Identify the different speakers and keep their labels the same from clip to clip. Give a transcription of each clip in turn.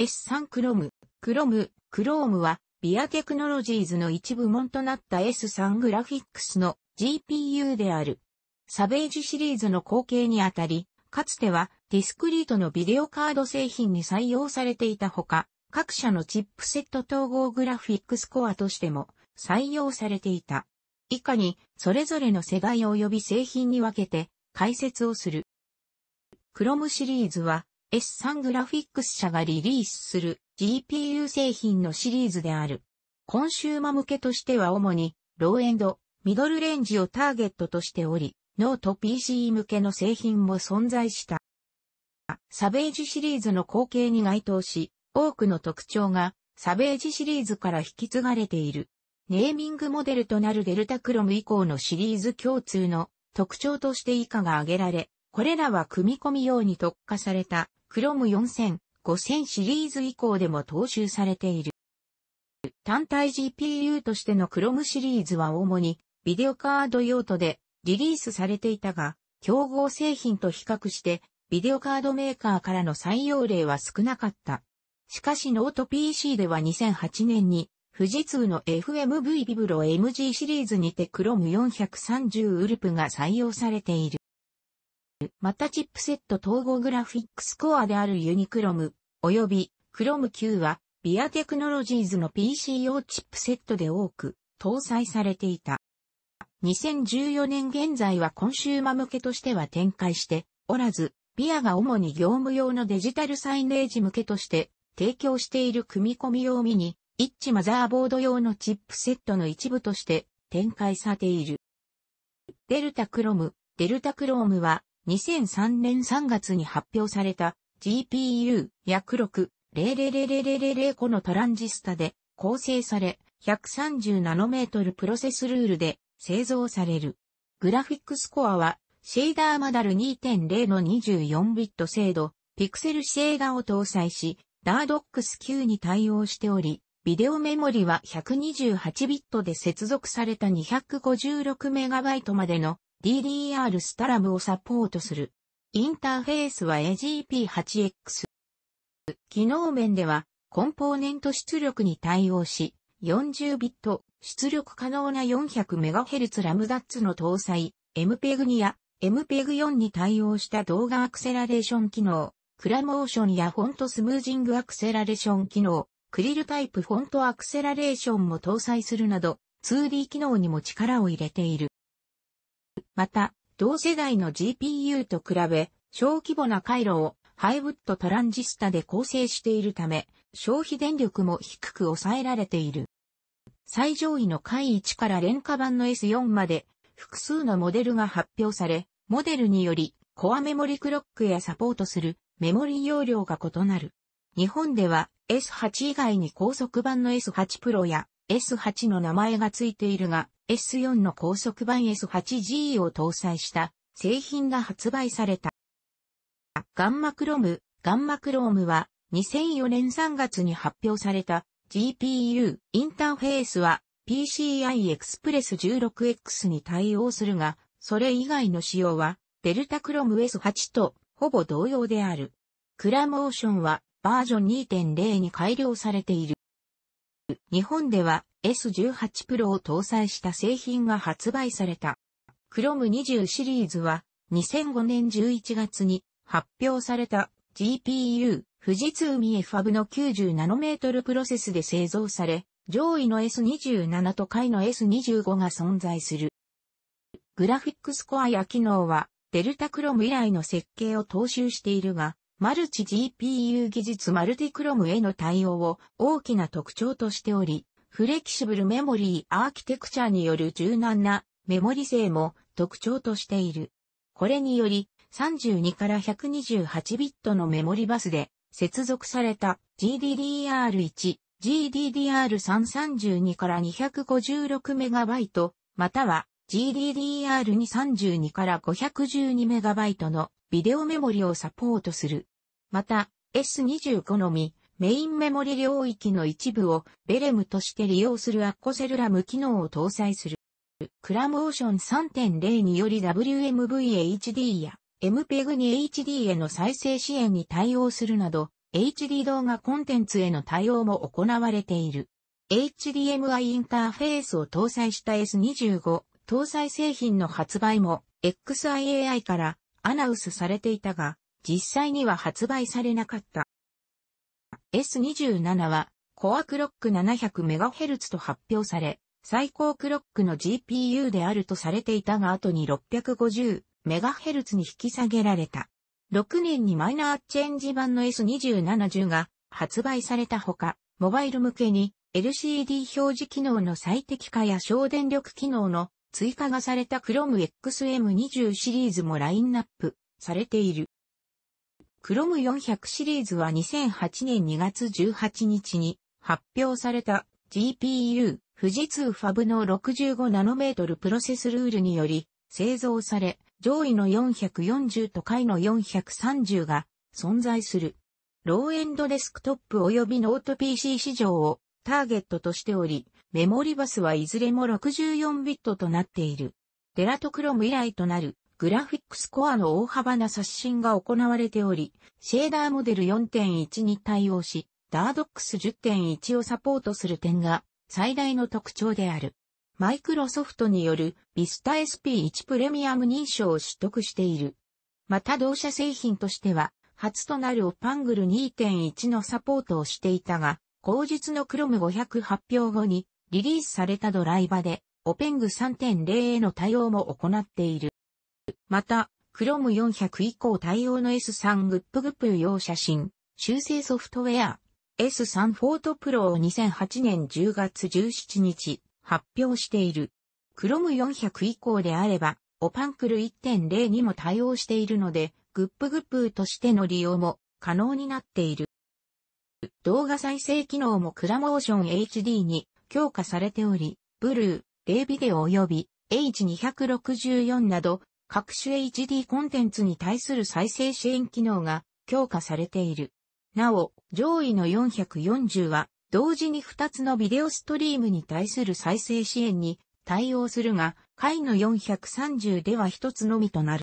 Speaker 1: S3 クロム、クロム、クロームは、ビアテクノロジーズの一部門となった S3 グラフィックスの GPU である。サベージシリーズの後継にあたり、かつてはディスクリートのビデオカード製品に採用されていたほか、各社のチップセット統合グラフィックスコアとしても採用されていた。以下に、それぞれの世代及び製品に分けて解説をする。クロムシリーズは、S3 グラフィックス社がリリースする GPU 製品のシリーズである。コンシューマ向けとしては主に、ローエンド、ミドルレンジをターゲットとしており、ノート PC 向けの製品も存在した。サベージシリーズの後継に該当し、多くの特徴がサベージシリーズから引き継がれている。ネーミングモデルとなるデルタクロム以降のシリーズ共通の特徴として以下が挙げられ、これらは組み込み用に特化されたクロム4000、5000シリーズ以降でも踏襲されている。単体 GPU としてのクロムシリーズは主にビデオカード用途でリリースされていたが、競合製品と比較してビデオカードメーカーからの採用例は少なかった。しかしノート PC では2008年に富士通の FMV ビブロ MG シリーズにてクロム430ウルプが採用されている。またチップセット統合グラフィックスコアであるユニクロム、及びクロム Q は、ビアテクノロジーズの PC 用チップセットで多く搭載されていた。2014年現在はコンシューマ向けとしては展開しておらず、ビアが主に業務用のデジタルサイネージ向けとして提供している組み込み用ミニ、イッチマザーボード用のチップセットの一部として展開されている。デルタクロム、デルタクロームは2003年3月に発表された GPU 約6000000個のトランジスタで構成され、130ナノメートルプロセスルールで製造される。グラフィックスコアは、シェイダーマダル2.0の24ビット精度、ピクセルシェーダーを搭載し、ダードックス9に対応しており、ビデオメモリは128ビットで接続された2 5 6イトまでの DDR スタラムをサポートする。インターフェースは AGP8X。機能面では、コンポーネント出力に対応し、40ビット出力可能な 400MHz ラムダッツの搭載、MPEG 2や MPEG4 に対応した動画アクセラレーション機能、クラモーションやフォントスムージングアクセラレーション機能、クリルタイプフォントアクセラレーションも搭載するなど、2D 機能にも力を入れている。また、同世代の GPU と比べ、小規模な回路をハイブッドトランジスタで構成しているため、消費電力も低く抑えられている。最上位の回1から廉価版の S4 まで複数のモデルが発表され、モデルによりコアメモリクロックやサポートするメモリ容量が異なる。日本では S8 以外に高速版の S8 Pro や S8 の名前が付いているが、S4 の高速版 S8G を搭載した製品が発売された。ガンマクロム、ガンマクロームは2004年3月に発表された GPU インターフェースは PCI Express 16X に対応するが、それ以外の仕様はデルタクロム S8 とほぼ同様である。クラモーションはバージョン2.0に改良されている。日本では S18 プロを搭載した製品が発売された。Chrome 20シリーズは2005年11月に発表された GPU 富士通ミエファブの90ナノメートルプロセスで製造され、上位の S27 と下位の S25 が存在する。グラフィックスコアや機能はデルタクロム以来の設計を踏襲しているが、マルチ GPU 技術マルティクロムへの対応を大きな特徴としており、フレキシブルメモリーアーキテクチャによる柔軟なメモリ性も特徴としている。これにより、32から128ビットのメモリバスで接続された GDDR1、GDDR332 から 256MB または GDDR232 から 512MB のビデオメモリをサポートする。また、S25 のみ、メインメモリ領域の一部をベレムとして利用するアッコセルラム機能を搭載する。クラムオーション3.0により WMVHD や MPEG に HD への再生支援に対応するなど、HD 動画コンテンツへの対応も行われている。HDMI インターフェースを搭載した S25 搭載製品の発売も XIAI からアナウンスされていたが、実際には発売されなかった。S27 は、コアクロック 700MHz と発表され、最高クロックの GPU であるとされていたが後に 650MHz に引き下げられた。6年にマイナーチェンジ版の S2710 が発売されたほか、モバイル向けに LCD 表示機能の最適化や省電力機能の追加がされた Chrome XM20 シリーズもラインナップされている。クロム400シリーズは2008年2月18日に発表された GPU 富士通ファブの65ナノメートルプロセスルールにより製造され上位の440と下位の430が存在する。ローエンドデスクトップ及びノート PC 市場をターゲットとしており、メモリバスはいずれも64ビットとなっている。デラトクロム以来となるグラフィックスコアの大幅な刷新が行われており、シェーダーモデル4.1に対応し、ダードックス10.1をサポートする点が最大の特徴である。マイクロソフトによる Vista SP1 プレミアム認証を取得している。また同社製品としては、初となるオパングル2.1のサポートをしていたが、後日の Chrome 500発表後にリリースされたドライバで、オペング3.0への対応も行っている。また、Chrome 400以降対応の S3 グップグップ用写真、修正ソフトウェア、S3 フォートプロを2008年10月17日発表している。Chrome 400以降であれば、オパンクル1.0にも対応しているので、グップグップとしての利用も可能になっている。動画再生機能もクラモーション HD に強化されており、ブルー、レイビデオ及び H264 など各種 HD コンテンツに対する再生支援機能が強化されている。なお、上位の440は、同時に2つのビデオストリームに対する再生支援に対応するが、下位の430では1つのみとなる。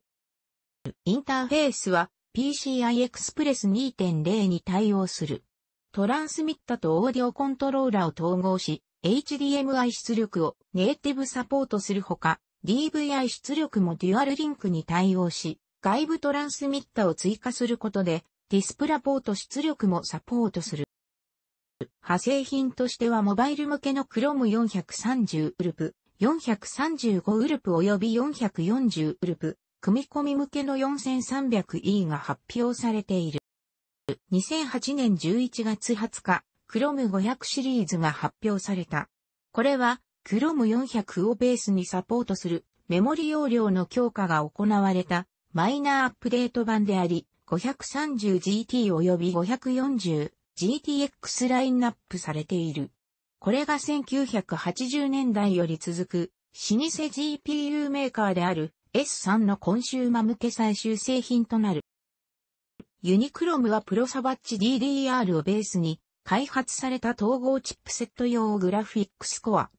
Speaker 1: インターフェースは PCI Express 2.0に対応する。トランスミッタとオーディオコントローラを統合し、HDMI 出力をネイティブサポートするほか、DVI 出力もデュアルリンクに対応し、外部トランスミッタを追加することで、ディスプラポート出力もサポートする。派生品としてはモバイル向けの Chrome 430ウルプ、435ウルプ及び440ウルプ、組み込み向けの 4300E が発表されている。2008年11月20日、Chrome 500シリーズが発表された。これは Chrome 400をベースにサポートするメモリ容量の強化が行われたマイナーアップデート版であり、530GT 及び 540GTX ラインナップされている。これが1980年代より続く老舗 GPU メーカーである S3 のコンシューマ向け最終製品となる。ユニクロムはプロサバッチ DDR をベースに開発された統合チップセット用グラフィックスコア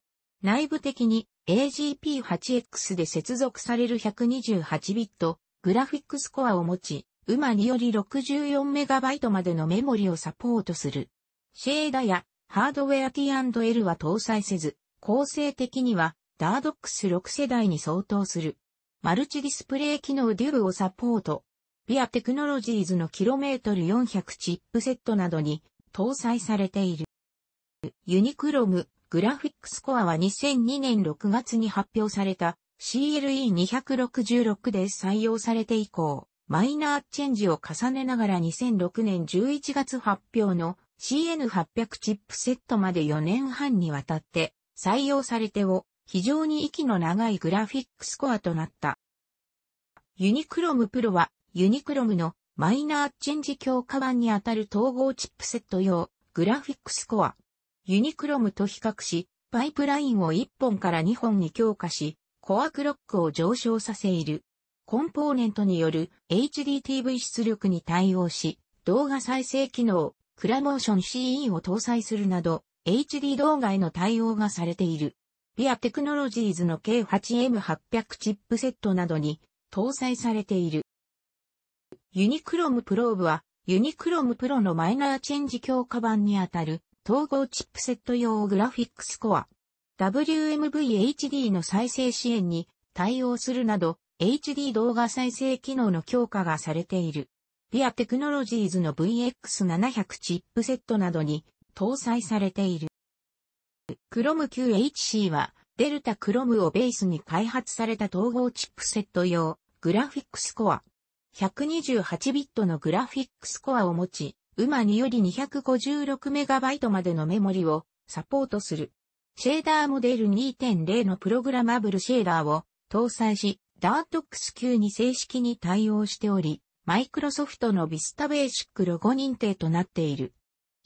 Speaker 1: 内部的に AGP8X で接続される128ビットグラフィックスコアを持ち、馬により 64MB までのメモリをサポートする。シェーダやハードウェア T&L は搭載せず、構成的には DARDOX6 世代に相当する。マルチディスプレイ機能デュブをサポート。ビアテクノロジーズのキロメートル400チップセットなどに搭載されている。ユニクロムグラフィックスコアは2002年6月に発表された CLE266 で採用されて以降、マイナーチェンジを重ねながら2006年11月発表の CN800 チップセットまで4年半にわたって採用されてを非常に息の長いグラフィックスコアとなった。ユニクロムプロはユニクロムのマイナーチェンジ強化版にあたる統合チップセット用グラフィックスコアユニクロムと比較し、パイプラインを1本から2本に強化し、コアクロックを上昇させいる。コンポーネントによる HDTV 出力に対応し、動画再生機能、クラモーション CE を搭載するなど、HD 動画への対応がされている。ビアテクノロジーズの K8M800 チップセットなどに搭載されている。ユニクロムプローブは、ユニクロムプロのマイナーチェンジ強化版にあたる統合チップセット用グラフィックスコア、WMVHD の再生支援に対応するなど、HD 動画再生機能の強化がされている。リアテクノロジーズの VX700 チップセットなどに搭載されている。Chrome QHC は、デルタ Chrome をベースに開発された統合チップセット用グラフィックスコア。128ビットのグラフィックスコアを持ち、馬により 256MB までのメモリをサポートする。シェーダーモデル2.0のプログラマブルシェーダーを搭載し、ートックス級に正式に対応しており、マイクロソフトのビスタベーシックロゴ認定となっている。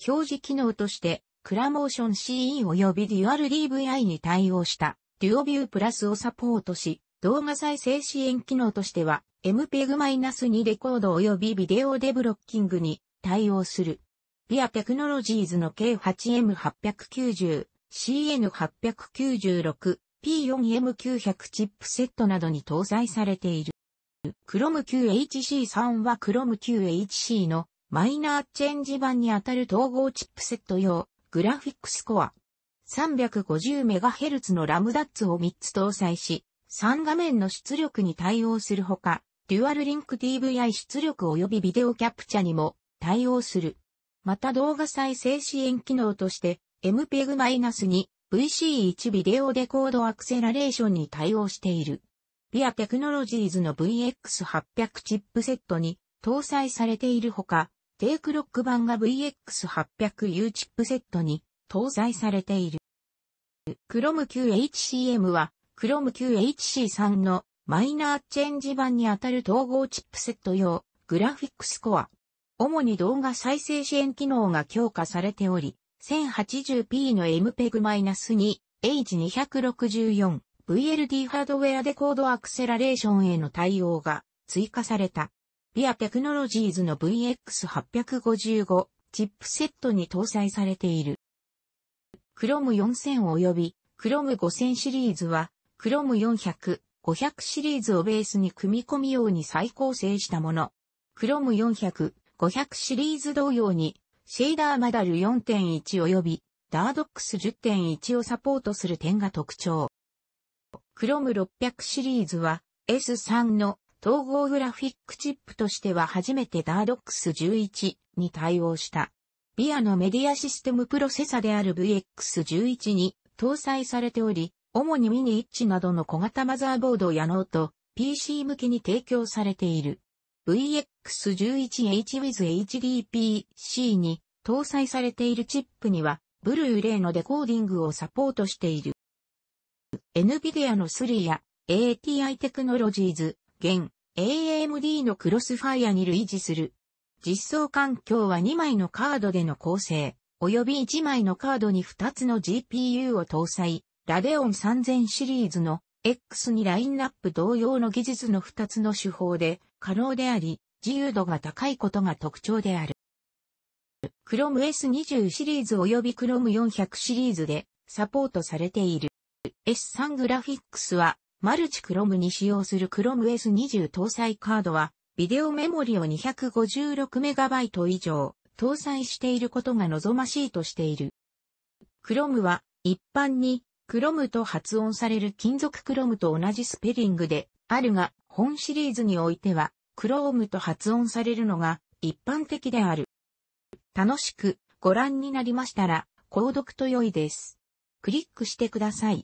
Speaker 1: 表示機能として、クラモーション CE 及びデュアル DVI に対応した、デュオビュープラスをサポートし、動画再生支援機能としては、MPEG-2 レコード及びビデオデブロッキングに対応する。ビアテクノロジーズの K8M890、CN896、P4M900 チップセットなどに搭載されている。Chrome QHC3 は Chrome QHC のマイナーチェンジ版にあたる統合チップセット用グラフィックスコア 350MHz のラムダッツを3つ搭載し、3画面の出力に対応するほか、デュアルリンク DVI 出力及びビデオキャプチャにも対応する。また動画再生支援機能として MPEG-2 VC1 ビデオデコードアクセラレーションに対応している。ビアテクノロジーズの VX800 チップセットに搭載されているほか、テイクロック版が VX800U チップセットに搭載されている。Chrome QHCM は Chrome QHC3 のマイナーチェンジ版にあたる統合チップセット用グラフィックスコア主に動画再生支援機能が強化されており、1080p の MPEG-2、H264、VLD ハードウェアデコードアクセラレーションへの対応が追加された。ビアテクノロジーズの VX855 チップセットに搭載されている。Chrome 4000及び Chrome 5000シリーズは Chrome 400、500シリーズをベースに組み込み用に再構成したもの。Chrome 400、500シリーズ同様に、シェーダーマダル4.1及び、ダードックス10.1をサポートする点が特徴。クロム600シリーズは、S3 の統合グラフィックチップとしては初めてダードックス11に対応した。ビアのメディアシステムプロセサである VX11 に搭載されており、主にミニイッチなどの小型マザーボードやノート、PC 向けに提供されている。VX11H with HDPC に搭載されているチップには、ブルーレイのデコーディングをサポートしている。NVIDIA の3や ATI テクノロジーズ、現 AMD のクロスファイアに類似する。実装環境は2枚のカードでの構成、及び1枚のカードに2つの GPU を搭載、ラデオン3000シリーズの X にラインナップ同様の技術の2つの手法で可能であり、自由度が高いことが特徴である。Chrome S20 シリーズ及び Chrome 400シリーズでサポートされている。S3 グラフィックスは、マルチ Chrome に使用する Chrome S20 搭載カードは、ビデオメモリを 256MB 以上搭載していることが望ましいとしている。Chrome は一般に Chrome と発音される金属 Chrome と同じスペリングであるが、本シリーズにおいては、クロームと発音されるのが一般的である。楽しくご覧になりましたら、購読と良いです。クリックしてください。